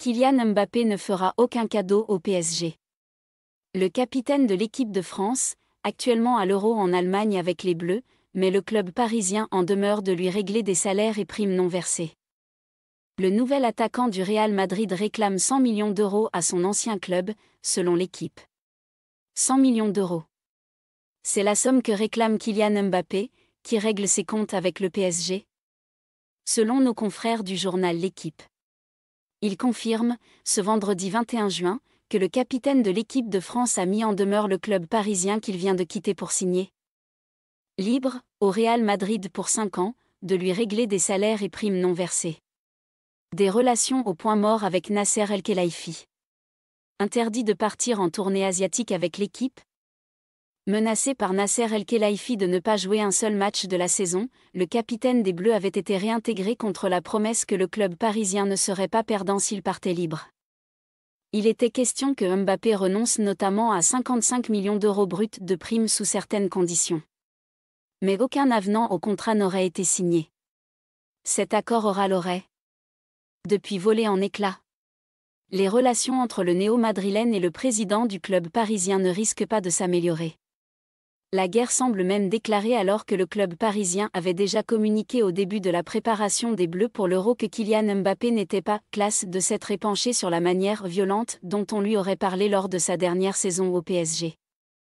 Kylian Mbappé ne fera aucun cadeau au PSG. Le capitaine de l'équipe de France, actuellement à l'Euro en Allemagne avec les Bleus, mais le club parisien en demeure de lui régler des salaires et primes non versées. Le nouvel attaquant du Real Madrid réclame 100 millions d'euros à son ancien club, selon l'équipe. 100 millions d'euros. C'est la somme que réclame Kylian Mbappé, qui règle ses comptes avec le PSG. Selon nos confrères du journal L'équipe. Il confirme, ce vendredi 21 juin, que le capitaine de l'équipe de France a mis en demeure le club parisien qu'il vient de quitter pour signer. Libre, au Real Madrid pour 5 ans, de lui régler des salaires et primes non versées. Des relations au point mort avec Nasser El Khelaifi. Interdit de partir en tournée asiatique avec l'équipe, Menacé par Nasser El Khelaifi de ne pas jouer un seul match de la saison, le capitaine des Bleus avait été réintégré contre la promesse que le club parisien ne serait pas perdant s'il partait libre. Il était question que Mbappé renonce notamment à 55 millions d'euros bruts de primes sous certaines conditions. Mais aucun avenant au contrat n'aurait été signé. Cet accord aura l'aurait depuis volé en éclats les relations entre le néo-madrilène et le président du club parisien ne risquent pas de s'améliorer. La guerre semble même déclarée alors que le club parisien avait déjà communiqué au début de la préparation des Bleus pour l'Euro que Kylian Mbappé n'était pas classe de s'être épanché sur la manière violente dont on lui aurait parlé lors de sa dernière saison au PSG.